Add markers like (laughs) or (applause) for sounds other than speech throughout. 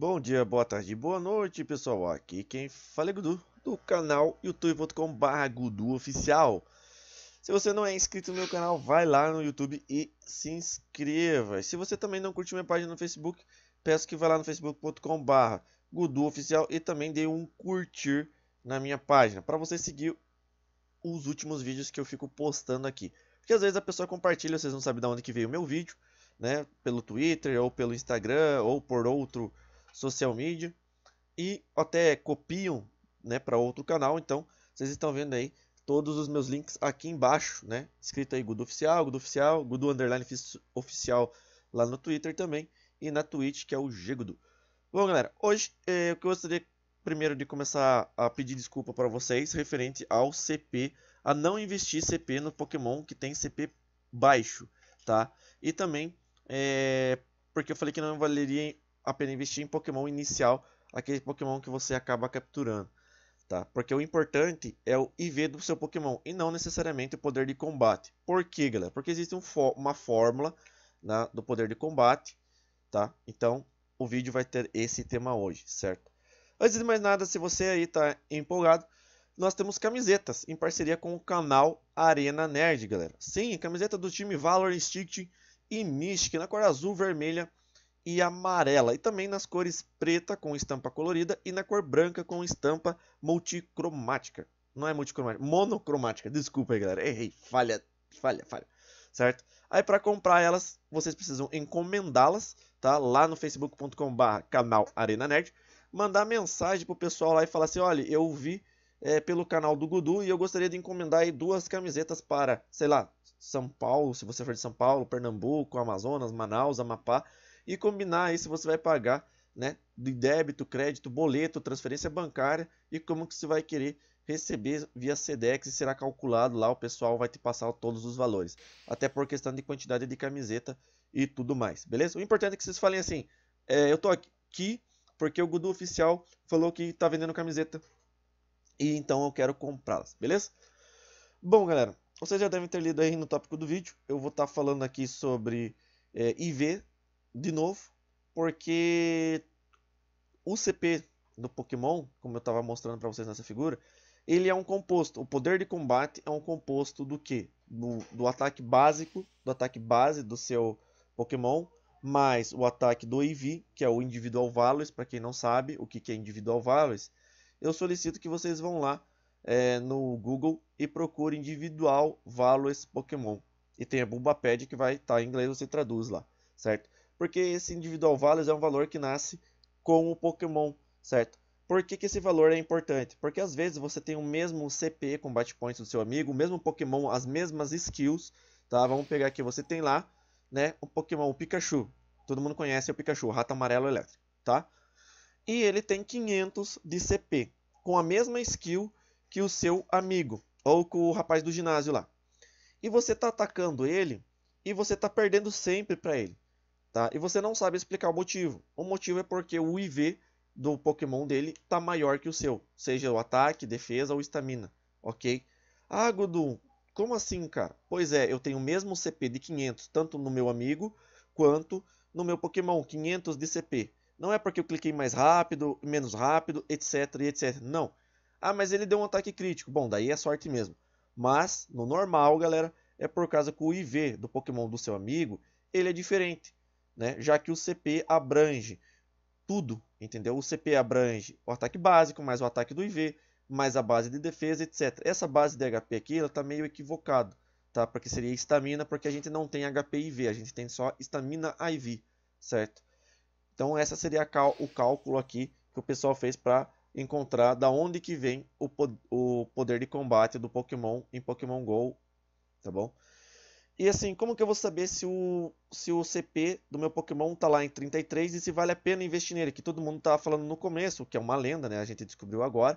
Bom dia, boa tarde, boa noite, pessoal. Aqui quem fala é Gudu, do canal youtube.com.br Gudu Oficial. Se você não é inscrito no meu canal, vai lá no YouTube e se inscreva. se você também não curtiu minha página no Facebook, peço que vá lá no facebook.com.br Gudu Oficial e também dê um curtir na minha página para você seguir os últimos vídeos que eu fico postando aqui. Porque às vezes a pessoa compartilha, vocês não sabem de onde que veio o meu vídeo, né? Pelo Twitter ou pelo Instagram ou por outro social media e até copiam né, para outro canal. Então, vocês estão vendo aí todos os meus links aqui embaixo, né? Escrito aí Gudu Oficial, Gudu Oficial, Gudu Underline Oficial lá no Twitter também e na Twitch, que é o do Bom, galera, hoje eh, eu gostaria primeiro de começar a pedir desculpa para vocês referente ao CP, a não investir CP no Pokémon que tem CP baixo, tá? E também, é, porque eu falei que não valeria apenas investir em Pokémon inicial, aquele Pokémon que você acaba capturando. Tá? Porque o importante é o IV do seu Pokémon e não necessariamente o poder de combate. Por quê, galera? Porque existe um uma fórmula né, do poder de combate, tá? Então, o vídeo vai ter esse tema hoje, certo? Antes de mais nada, se você aí tá empolgado, nós temos camisetas em parceria com o canal Arena Nerd, galera. Sim, camiseta do time Valor Instinct e Nishk na cor azul, vermelha e amarela, e também nas cores preta com estampa colorida e na cor branca com estampa multicromática. Não é multicromática, monocromática. Desculpa aí, galera. Errei. Falha, falha, falha. Certo? Aí para comprar elas, vocês precisam encomendá-las, tá? Lá no facebook.com/barra canal Arena Nerd, mandar mensagem pro pessoal lá e falar assim: "Olha, eu vi é, pelo canal do Gudu e eu gostaria de encomendar aí duas camisetas para, sei lá, São Paulo, se você for de São Paulo, Pernambuco, Amazonas, Manaus, Amapá, e combinar aí se você vai pagar né, de débito, crédito, boleto, transferência bancária e como que você vai querer receber via Sedex e será calculado lá, o pessoal vai te passar todos os valores, até por questão de quantidade de camiseta e tudo mais, beleza? O importante é que vocês falem assim, é, eu tô aqui porque o Gudu Oficial falou que tá vendendo camiseta e então eu quero comprá-las, beleza? Bom, galera, vocês já devem ter lido aí no tópico do vídeo, eu vou estar tá falando aqui sobre é, IV de novo, porque o CP do Pokémon, como eu estava mostrando para vocês nessa figura, ele é um composto. O poder de combate é um composto do que? Do, do, ataque básico, do ataque base do seu Pokémon, mais o ataque do IV, que é o Individual Values. Para quem não sabe o que, que é Individual Values, eu solicito que vocês vão lá é, no Google e procurem Individual Values Pokémon. E tem a Bulbapad que vai estar tá, em inglês, você traduz lá, certo? Porque esse individual values é um valor que nasce com o Pokémon, certo? Por que, que esse valor é importante? Porque às vezes você tem o mesmo CP, Combat Points, do seu amigo, o mesmo Pokémon, as mesmas skills, tá? Vamos pegar aqui, você tem lá, né, o Pokémon, o Pikachu. Todo mundo conhece o Pikachu, o rato amarelo elétrico, tá? E ele tem 500 de CP, com a mesma skill que o seu amigo, ou com o rapaz do ginásio lá. E você tá atacando ele, e você tá perdendo sempre para ele. Tá? E você não sabe explicar o motivo. O motivo é porque o IV do Pokémon dele está maior que o seu, seja o ataque, defesa ou estamina, ok? Ah, Godum, como assim, cara? Pois é, eu tenho o mesmo CP de 500, tanto no meu amigo quanto no meu Pokémon, 500 de CP. Não é porque eu cliquei mais rápido, menos rápido, etc, etc. Não. Ah, mas ele deu um ataque crítico. Bom, daí é sorte mesmo. Mas, no normal, galera, é por causa que o IV do Pokémon do seu amigo, ele é diferente né? já que o CP abrange tudo, entendeu? O CP abrange o ataque básico, mais o ataque do IV, mais a base de defesa, etc. Essa base de HP aqui, ela tá meio equivocado, tá? Porque seria estamina, porque a gente não tem HP IV, a gente tem só estamina IV, certo? Então essa seria cal o cálculo aqui que o pessoal fez para encontrar da onde que vem o, po o poder de combate do Pokémon em Pokémon GO, tá bom? E assim, como que eu vou saber se o, se o CP do meu Pokémon tá lá em 33 e se vale a pena investir nele? Que todo mundo tava falando no começo, que é uma lenda, né? A gente descobriu agora.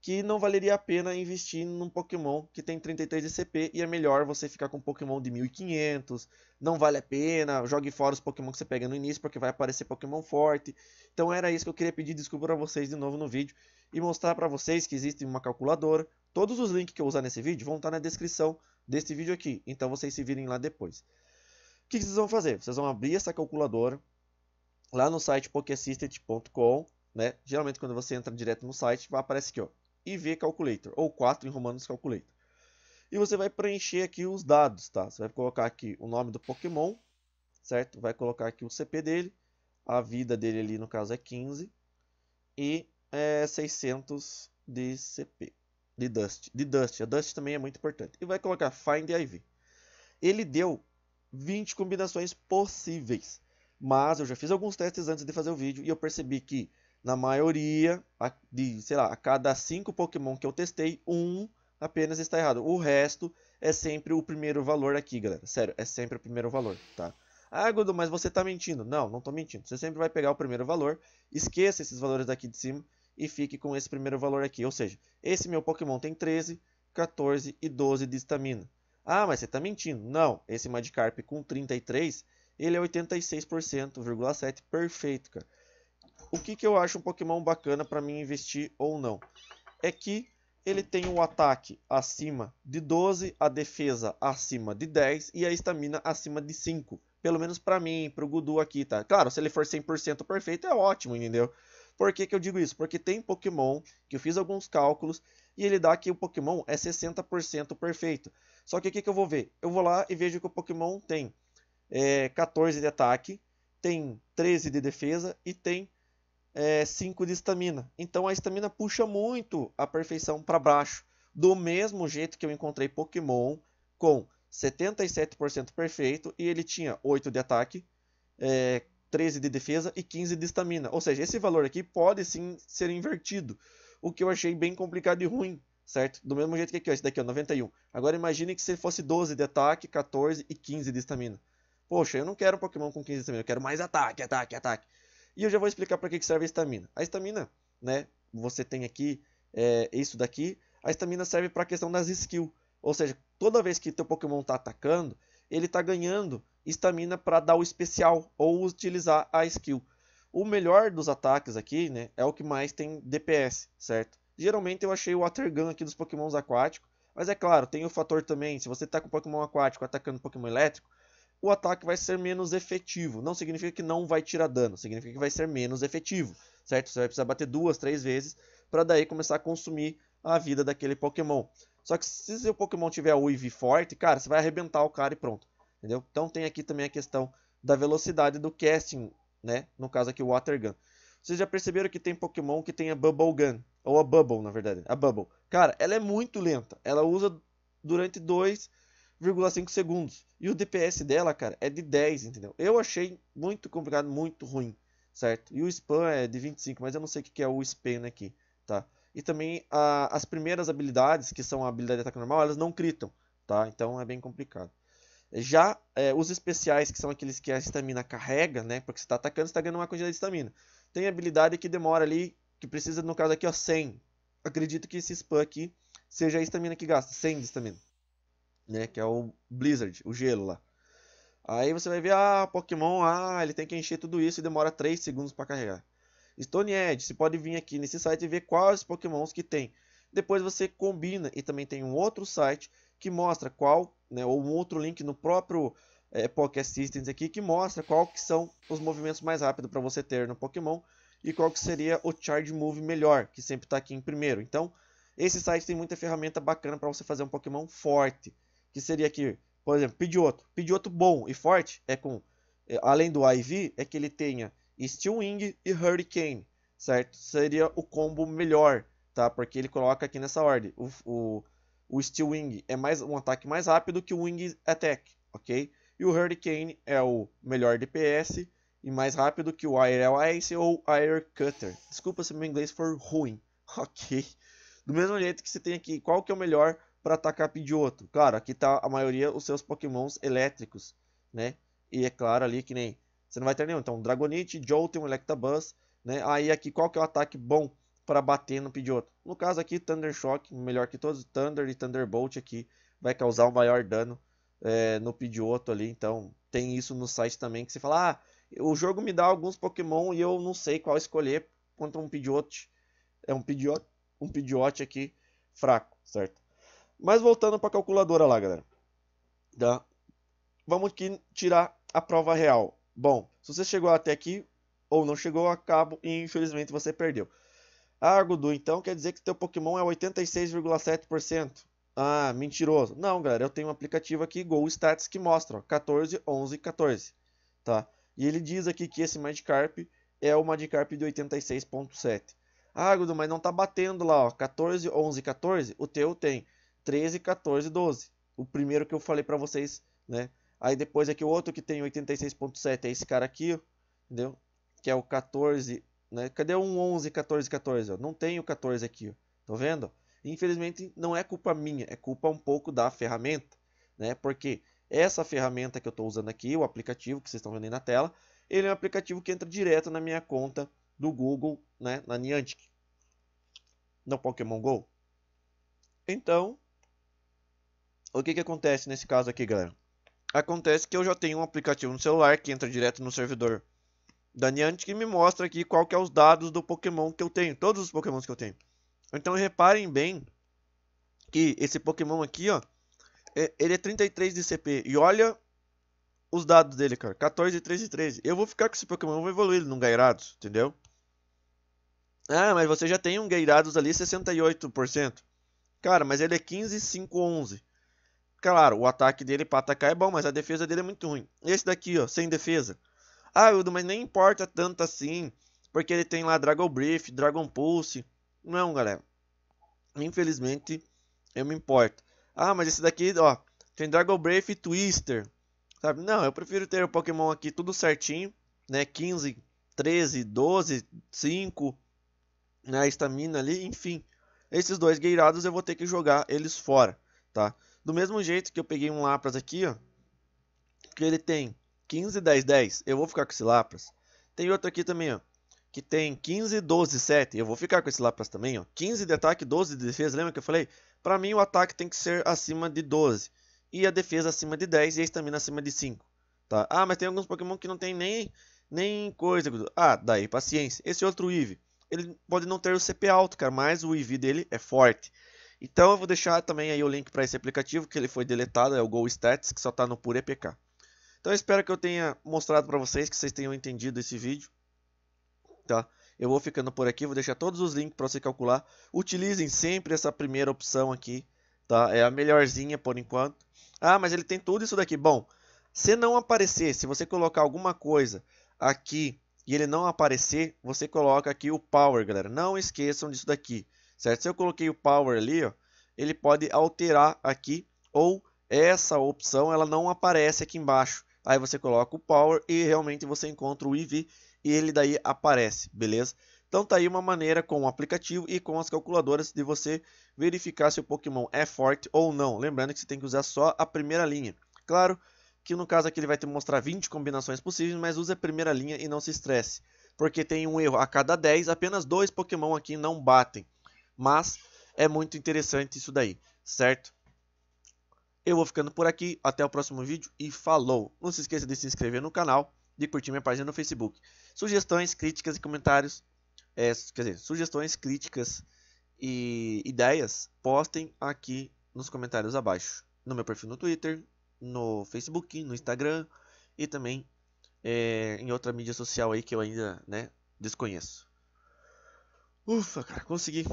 Que não valeria a pena investir num Pokémon que tem 33 de CP e é melhor você ficar com um Pokémon de 1500. Não vale a pena, jogue fora os Pokémon que você pega no início porque vai aparecer Pokémon forte. Então era isso que eu queria pedir desculpa pra vocês de novo no vídeo e mostrar para vocês que existe uma calculadora. Todos os links que eu usar nesse vídeo vão estar tá na descrição desse vídeo aqui. Então vocês se virem lá depois. O que vocês vão fazer? Vocês vão abrir essa calculadora lá no site pokeassistant.com, né? Geralmente quando você entra direto no site, aparece aqui, ó, IV Calculator ou 4 em romanos Calculator. E você vai preencher aqui os dados, tá? Você vai colocar aqui o nome do Pokémon, certo? Vai colocar aqui o CP dele, a vida dele ali no caso é 15 e é, 600 de CP de Dust, de Dust. A Dust também é muito importante. E vai colocar Find IV. Ele deu 20 combinações possíveis. Mas eu já fiz alguns testes antes de fazer o vídeo e eu percebi que na maioria, de, sei lá, a cada 5 Pokémon que eu testei, um apenas está errado. O resto é sempre o primeiro valor aqui, galera. Sério, é sempre o primeiro valor, tá? Ah, Godo, mas você está mentindo. Não, não estou mentindo. Você sempre vai pegar o primeiro valor, esqueça esses valores daqui de cima e fique com esse primeiro valor aqui. Ou seja, esse meu Pokémon tem 13, 14 e 12 de estamina. Ah, mas você está mentindo. Não, esse Magikarp com 33, ele é 86,7, perfeito, cara. O que, que eu acho um Pokémon bacana para mim investir ou não? É que ele tem o um ataque acima de 12, a defesa acima de 10 e a estamina acima de 5. Pelo menos para mim, para o Gudu aqui, tá? Claro, se ele for 100% perfeito é ótimo, entendeu? Por que, que eu digo isso? Porque tem Pokémon que eu fiz alguns cálculos e ele dá que o Pokémon é 60% perfeito. Só que o que, que eu vou ver? Eu vou lá e vejo que o Pokémon tem é, 14 de ataque, tem 13 de defesa e tem é, 5 de estamina. Então a estamina puxa muito a perfeição para baixo. Do mesmo jeito que eu encontrei Pokémon com 77% perfeito e ele tinha 8 de ataque, é, 13 de defesa e 15 de estamina. Ou seja, esse valor aqui pode sim ser invertido, o que eu achei bem complicado e ruim, certo? Do mesmo jeito que aqui, ó, esse daqui é 91. Agora imagine que se fosse 12 de ataque, 14 e 15 de estamina. Poxa, eu não quero um Pokémon com 15 de estamina, eu quero mais ataque, ataque, ataque. E eu já vou explicar para que serve a estamina. A estamina, né, você tem aqui é, isso daqui, a estamina serve para a questão das skills. Ou seja, toda vez que teu Pokémon está atacando, ele está ganhando estamina para dar o especial ou utilizar a skill. O melhor dos ataques aqui, né, é o que mais tem DPS, certo? Geralmente eu achei o Water Gun aqui dos pokémons aquáticos, mas é claro, tem o fator também, se você está com pokémon aquático atacando pokémon elétrico, o ataque vai ser menos efetivo. Não significa que não vai tirar dano, significa que vai ser menos efetivo, certo? Você vai precisar bater duas, três vezes para daí começar a consumir a vida daquele Pokémon. Só que se seu Pokémon tiver o IV forte, cara, você vai arrebentar o cara e pronto. Entendeu? Então tem aqui também a questão da velocidade do casting, né? No caso aqui o Water Gun. Vocês já perceberam que tem Pokémon que tem a Bubble Gun, ou a Bubble, na verdade, a Bubble. Cara, ela é muito lenta. Ela usa durante 2,5 segundos. E o DPS dela, cara, é de 10, entendeu? Eu achei muito complicado, muito ruim, certo? E o spam é de 25, mas eu não sei o que é o spam aqui, tá? E também a, ah, as primeiras habilidades, que são a habilidade de ataque normal, elas não critam, tá? Então é bem complicado. Já é, os especiais, que são aqueles que a estamina carrega, né? Porque você está atacando, você está ganhando uma quantidade de estamina. Tem habilidade que demora ali, que precisa, no caso aqui, ó, 100. Acredito que esse spam aqui seja a estamina que gasta, 100 de estamina. Né? Que é o Blizzard, o gelo lá. Aí você vai ver, ah, Pokémon, ah, ele tem que encher tudo isso e demora 3 segundos para carregar. Stone Edge, você pode vir aqui nesse site e ver quais Pokémons que tem. Depois você combina e também tem um outro site que mostra qual né, ou um outro link no próprio é, eh, Pocket Systems aqui que mostra qual que são os movimentos mais rápidos para você ter no Pokémon e qual que seria o Charge Move melhor, que sempre está aqui em primeiro. Então, esse site tem muita ferramenta bacana para você fazer um Pokémon forte, que seria aqui, por exemplo, Pidgeotto. Pidgeotto bom e forte é com, eh, além do IV, é que ele tenha Steel Wing e Hurricane, certo? Seria o combo melhor, tá? Porque ele coloca aqui nessa ordem. O, o o Steel Wing é mais um ataque mais rápido que o Wing Attack, ok? E o Hurricane é o melhor DPS e mais rápido que o Aerial Ice ou Air Cutter. Desculpa se meu inglês for ruim, (laughs) ok? Do mesmo jeito que você tem aqui, qual que é o melhor para atacar Pidgeotto? Claro, aqui tá a maioria os seus pokémons elétricos, né? E é claro ali que nem... Você não vai ter nenhum. Então, Dragonite, Jolteon, Electabuzz, né? Aí aqui, qual que é o ataque bom para bater no Pidgeotto. No caso aqui, Thunder Shock, melhor que todos, Thunder e Thunderbolt aqui vai causar o maior dano é, no Pidgeotto ali. Então tem isso no site também que você fala, ah, o jogo me dá alguns Pokémon e eu não sei qual escolher contra um Pidgeot. É um Pidgeot, um Pidgeot aqui fraco, certo? Mas voltando para a calculadora lá, galera. Tá? Vamos aqui tirar a prova real. Bom, se você chegou até aqui ou não chegou, cabo e infelizmente você perdeu. Ah, Gudu, então quer dizer que teu Pokémon é 86,7%. Ah, mentiroso. Não, galera, eu tenho um aplicativo aqui, Go Stats, que mostra ó, 14, 11, 14. Tá? E ele diz aqui que esse Magikarp é o Magikarp de 86,7. Ah, Gudu, mas não tá batendo lá, ó. 14, 11, 14. O teu tem 13, 14, 12. O primeiro que eu falei para vocês, né? Aí depois aqui é o outro que tem 86,7 é esse cara aqui, ó, entendeu? Que é o 14, né? Cadê um 11, 14, 14? Eu não tenho 14 aqui, ó. Tá tô vendo? Infelizmente, não é culpa minha, é culpa um pouco da ferramenta, né? Porque essa ferramenta que eu estou usando aqui, o aplicativo que vocês estão vendo aí na tela, ele é um aplicativo que entra direto na minha conta do Google, né? Na Niantic, no Pokémon GO. Então, o que, que acontece nesse caso aqui, galera? Acontece que eu já tenho um aplicativo no celular que entra direto no servidor Daniante é que me mostra aqui qual que é os dados do Pokémon que eu tenho, todos os Pokémons que eu tenho. Então reparem bem que esse Pokémon aqui, ó, é, ele é 33 de CP e olha os dados dele, cara, 14, 13 e 13. Eu vou ficar com esse Pokémon, eu vou evoluir ele num Gairados, entendeu? Ah, mas você já tem um Gairados ali 68%. Cara, mas ele é 15, 5, 11. Claro, o ataque dele para atacar é bom, mas a defesa dele é muito ruim. Esse daqui, ó, sem defesa. Ah, Udo, mas nem importa tanto assim, porque ele tem lá Dragon Brief, Dragon Pulse. Não, galera. Infelizmente, eu me importo. Ah, mas esse daqui, ó, tem Dragon Brief e Twister. Sabe? Não, eu prefiro ter o Pokémon aqui tudo certinho, né? 15, 13, 12, 5, né? estamina ali, enfim. Esses dois gueirados eu vou ter que jogar eles fora, tá? Do mesmo jeito que eu peguei um Lapras aqui, ó. Que ele tem 15, 10, 10. Eu vou ficar com esse Lapras. Tem outro aqui também, ó. Que tem 15, 12, 7. Eu vou ficar com esse Lapras também, ó. 15 de ataque, 12 de defesa. Lembra que eu falei? Para mim, o ataque tem que ser acima de 12. E a defesa acima de 10 e a estamina acima de 5. Tá? Ah, mas tem alguns Pokémon que não tem nem, nem coisa. Ah, daí paciência. Esse outro Eevee. Ele pode não ter o CP alto, cara. Mas o Eevee dele é forte. Então eu vou deixar também aí o link para esse aplicativo que ele foi deletado, é o Go Stats que só está no Pure APK. Então eu espero que eu tenha mostrado para vocês, que vocês tenham entendido esse vídeo. Tá? Eu vou ficando por aqui, vou deixar todos os links para você calcular. Utilizem sempre essa primeira opção aqui, tá? É a melhorzinha por enquanto. Ah, mas ele tem tudo isso daqui. Bom, se não aparecer, se você colocar alguma coisa aqui e ele não aparecer, você coloca aqui o power, galera. Não esqueçam disso daqui, certo? Se eu coloquei o power ali, ó, ele pode alterar aqui ou essa opção ela não aparece aqui embaixo. Aí você coloca o Power e realmente você encontra o EV e ele daí aparece, beleza? Então tá aí uma maneira com o aplicativo e com as calculadoras de você verificar se o Pokémon é forte ou não. Lembrando que você tem que usar só a primeira linha. Claro que no caso aqui ele vai te mostrar 20 combinações possíveis, mas use a primeira linha e não se estresse. Porque tem um erro a cada 10, apenas dois Pokémon aqui não batem. Mas é muito interessante isso daí, certo? Eu vou ficando por aqui, até o próximo vídeo e falou! Não se esqueça de se inscrever no canal, de curtir minha página no Facebook. Sugestões, críticas e comentários, é, quer dizer, sugestões, críticas e ideias, postem aqui nos comentários abaixo. No meu perfil no Twitter, no Facebook, no Instagram e também é, em outra mídia social aí que eu ainda né, desconheço. Ufa, cara, consegui!